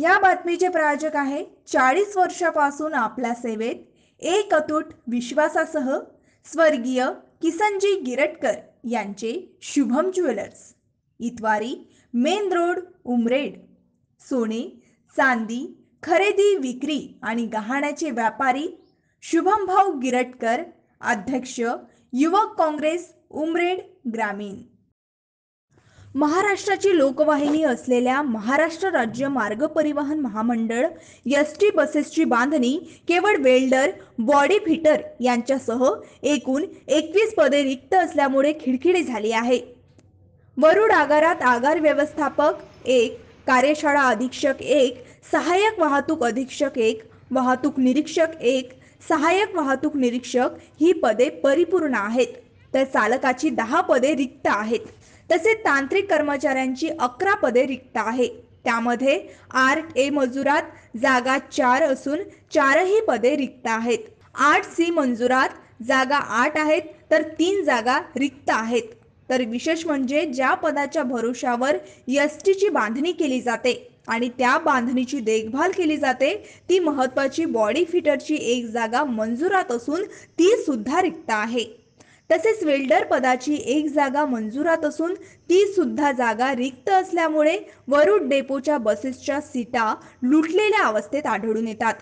या बातमीचे प्रायोजक आहे चाळीस वर्षापासून आपल्या सेवेत एक अतूट विश्वासासह स्वर्गीय किसनजी गिरटकर यांचे Shubham jewellers Itwari main road Umred सोने चांदी खरेदी विक्री आणि गहाण्याचे व्यापारी भाऊ गिरटकर अध्यक्ष युवक काँग्रेस उमरेड ग्रामीण महाराष्ट्राची लोकवाहिनी असलेल्या महाराष्ट्र राज्य मार्ग परिवहन महामंडळ एस टी बसेसची बांधणी केवळ वेल्डर बॉडी फिटर यांच्यासह एकूण एकवीस पदे रिक्त असल्यामुळे खिडखिडी झाली आहे वरुड आगारात आगार व्यवस्थापक एक कार्यशाळा अधीक्षक एक सहाय्यक वाहतूक अधीक्षक एक वाहतूक निरीक्षक एक सहाय्यक वाहतूक निरीक्षक ही पदे परिपूर्ण आहेत तर चालकाची दहा पदे रिक्त आहेत तसेच तांत्रिक कर्मचाऱ्यांची अकरा पदे रिक्त आहे त्यामध्ये आठ ए मजुरात जागा चार असून चारही पदे रिक्त आहेत आठ सी मंजुरात जागा आठ आहेत तर तीन जागा रिक्त आहेत तर विशेष म्हणजे ज्या पदाच्या भरोशावर एस टीची बांधणी केली जाते आणि त्या बांधणीची देखभाल केली जाते ती महत्त्वाची बॉडी फिटरची एक जागा मंजुरात असून ती सुद्धा रिक्त आहे तसेच वेल्डर पदाची एक जागा मंजुरात असून ती सुद्धा जागा रिक्त असल्यामुळे वरुड डेपोच्या बसेसच्या सीटा लुटलेल्या अवस्थेत आढळून येतात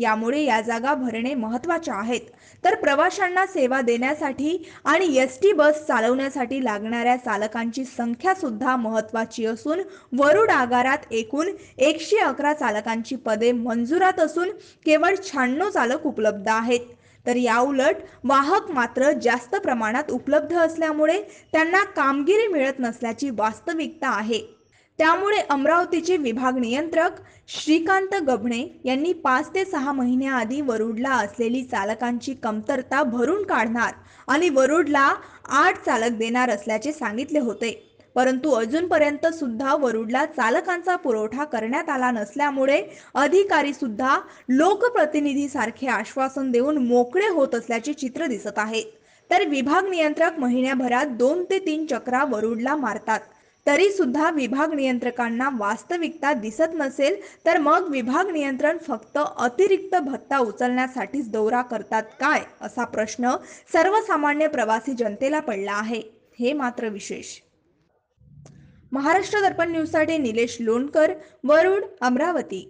यामुळे या जागा भरणे महत्वाच्या आहेत तर प्रवाशांना सेवा देण्यासाठी आणि एस टी बस चालवण्यासाठी लागणाऱ्या चालकांची संख्या सुद्धा महत्त्वाची असून वरुड आगारात एकूण एकशे अकरा चालकांची पदे मंजुरात असून केवळ शहाण्णव चालक उपलब्ध आहेत तर याउलट वाहक मात्र जास्त प्रमाणात उपलब्ध असल्यामुळे त्यांना कामगिरी मिळत नसल्याची वास्तविकता आहे त्यामुळे अमरावतीचे विभाग नियंत्रक श्रीकांत गभणे यांनी पाच ते सहा महिन्याआधी वरुडला असलेली चालकांची कमतरता भरून काढणार आणि वरुडला आठ चालक देणार असल्याचे सांगितले होते परंतु अजूनपर्यंत सुद्धा वरुडला चालकांचा पुरवठा करण्यात आला नसल्यामुळे अधिकारी सुद्धा लोकप्रतिनिधीसारखे आश्वासन देऊन मोकळे होत असल्याचे चित्र दिसत आहे तर विभाग नियंत्रक महिन्याभरात दोन ते तीन चक्रा वरुडला मारतात तरी सुद्धा विभाग नियंत्रकांना वास्तविकता दिसत नसेल तर मग विभाग नियंत्रण फक्त अतिरिक्त भत्ता उचलण्यासाठीच दौरा करतात काय असा प्रश्न सर्वसामान्य प्रवासी जनतेला पडला आहे हे मात्र विशेष महाराष्ट्र दर्पण न्यूजसाठी निलेश लोणकर वरुड अमरावती